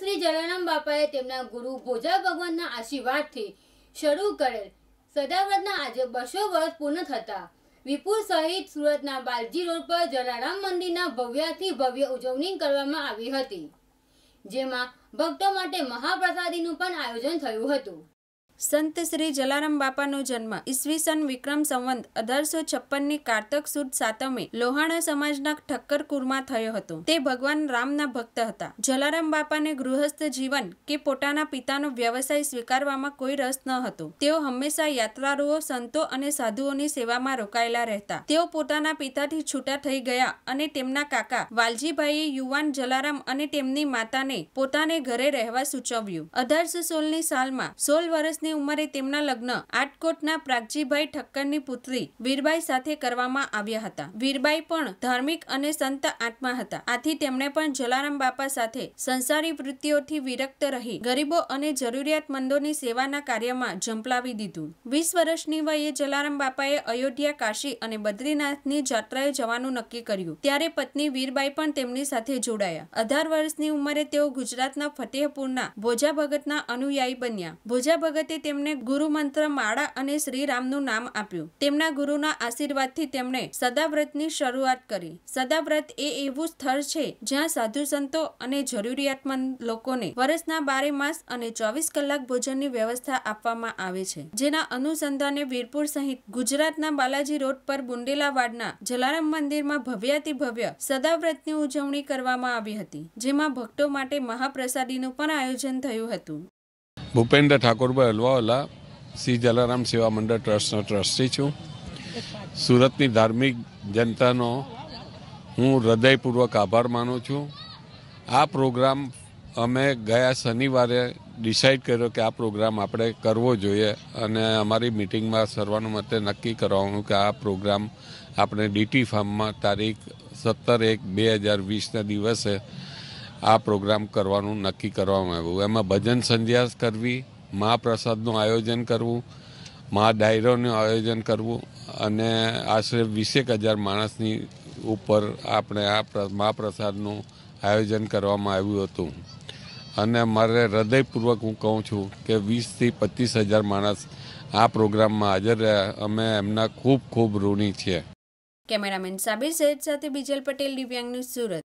શ્રી જલારામ બાપાએ તેમના ગુરુ ભોજા ભગવાનના આશીર્વાદથી શરૂ કરેલ સદાવ્રતના આજે બસો વર્ષ પૂર્ણ થતા વિપુલ સહિત સુરતના બાલજી રોડ પર જલારામ મંદિરના ભવ્યાથી ભવ્ય ઉજવણી કરવામાં આવી હતી જેમાં ભક્તો માટે મહાપ્રસાદીનું પણ આયોજન થયું હતું સંત શ્રી જલારામ બાપાનો જન્મ ઈસવીસન વિક્રમ સંવંત અઢારસો છપ્પનની કારતક સુદ સાતમે લોહાણા સમાજના ઠક્કરકુરમાં થયો હતો તે ભગવાન રામના ભક્ત હતા જલારામ બાપાને ગૃહસ્થ જીવન કે પોતાના પિતાનો વ્યવસાય સ્વીકારવામાં કોઈ રસ ન હતો તેઓ હંમેશા યાત્રાળુઓ સંતો અને સાધુઓની સેવામાં રોકાયેલા રહેતા તેઓ પોતાના પિતાથી છૂટા થઈ ગયા અને તેમના કાકા વાલજીભાઈએ યુવાન જલારામ અને તેમની માતાને પોતાને ઘરે રહેવા સૂચવ્યું અઢારસો સોળની સાલમાં સોળ વર્ષની વર્ષની ઉંમરે તેમના લગ્ન આટકોટના પ્રાગજીભાઈ ઠક્કરની પુત્રી વીરબાઈ સાથે કરવામાં આવ્યા હતા વીરબાઈ પણ ધાર્મિક અને સંત આત્મા હતા આથી તેમણે પણ જલારામ બાપા સાથે સંસારી વૃત્તિઓથી વિરક્ત રહી ગરીબો અને જરૂરિયાતમંદોની સેવાના કાર્યમાં ઝંપલાવી દીધું વીસ વર્ષની વયે જલારામ બાપાએ અયોધ્યા કાશી અને બદ્રીનાથની જાત્રાએ જવાનું નક્કી કર્યું ત્યારે પત્ની વીરબાઈ પણ તેમની સાથે જોડાયા અઢાર વર્ષની ઉંમરે તેઓ ગુજરાતના ફતેહપુરના ભોજા ભગતના અનુયાયી બન્યા ભોજા ભગતે તેમને ગુરુ મંત્ર માળા અને શ્રીરામનું નામ આપ્યું તેમના ગુરુના આશીર્વાદથી તેમણે સદાવ્રતની શરૂઆત કરી સદાવ્રત એ એવું સ્થળ છે જ્યાં સાધુ સંતો અને જરૂરિયાતમંદ લોકોને વર્ષના બારે માસ અને ચોવીસ કલાક ભોજનની વ્યવસ્થા આપવામાં આવે છે જેના અનુસંધાને વીરપુર સહિત ગુજરાતના બાલાજી રોડ પર બુંડેલાવાડના જલારામ મંદિરમાં ભવ્યાતિ ભવ્ય સદાવ્રતની ઉજવણી કરવામાં આવી હતી જેમાં ભક્તો માટે મહાપ્રસાદીનું પણ આયોજન થયું હતું ભૂપેન્દ્ર ઠાકોરભાઈ અલવાવાલા શ્રી જલારામ સેવા મંડળ ટ્રસ્ટનો ટ્રસ્ટી છું સુરતની ધાર્મિક જનતાનો હું હૃદયપૂર્વક આભાર માનું છું આ પ્રોગ્રામ અમે ગયા શનિવારે ડિસાઇડ કર્યો કે આ પ્રોગ્રામ આપણે કરવો જોઈએ અને અમારી મિટિંગમાં સર્વાનુમતે નક્કી કરવાનું કે આ પ્રોગ્રામ આપણે ડીટી ફાર્મમાં તારીખ સત્તર એક બે હજાર વીસના દિવસે આ પ્રોગ્રામ કરવાનું નક્કી કરવામાં આવ્યું એમાં ભજન સંધ્યા કરવી મહાપ્રસાદનું આયોજન કરવું મા ડાયરોનું આયોજન કરવું અને આશરે વીસેક હજાર માણસની ઉપર આપણે આ મહાપ્રસાદનું આયોજન કરવામાં આવ્યું હતું અને મારે હૃદયપૂર્વક હું કહું છું કે વીસથી પચીસ હજાર માણસ આ પ્રોગ્રામમાં હાજર રહ્યા અમે એમના ખૂબ ખૂબ ઋણી છીએ કેમેરામેન સાબિર સૈયદ સાથે બિજલ પટેલ દિવ્યાંગનું સુરત